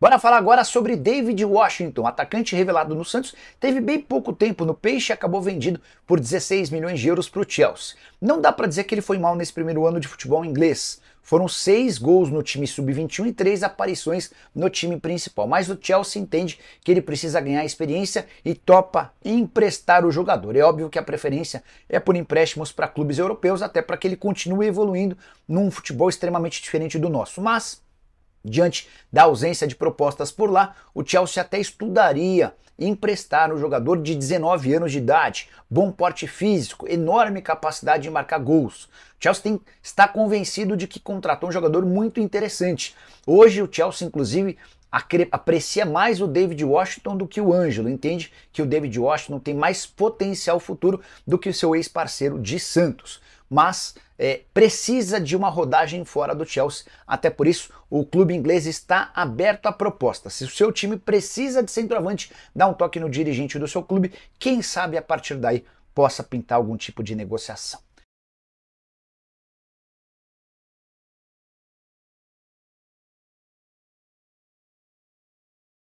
Bora falar agora sobre David Washington, atacante revelado no Santos, teve bem pouco tempo no Peixe e acabou vendido por 16 milhões de euros para o Chelsea. Não dá para dizer que ele foi mal nesse primeiro ano de futebol inglês. Foram seis gols no time sub-21 e três aparições no time principal. Mas o Chelsea entende que ele precisa ganhar experiência e topa emprestar o jogador. É óbvio que a preferência é por empréstimos para clubes europeus, até para que ele continue evoluindo num futebol extremamente diferente do nosso. Mas Diante da ausência de propostas por lá, o Chelsea até estudaria emprestar um jogador de 19 anos de idade, bom porte físico, enorme capacidade de marcar gols. O Chelsea tem, está convencido de que contratou um jogador muito interessante. Hoje o Chelsea, inclusive, aprecia mais o David Washington do que o Ângelo, entende que o David Washington tem mais potencial futuro do que o seu ex-parceiro de Santos mas é, precisa de uma rodagem fora do Chelsea. Até por isso, o clube inglês está aberto à proposta. Se o seu time precisa de centroavante, dá um toque no dirigente do seu clube, quem sabe a partir daí possa pintar algum tipo de negociação.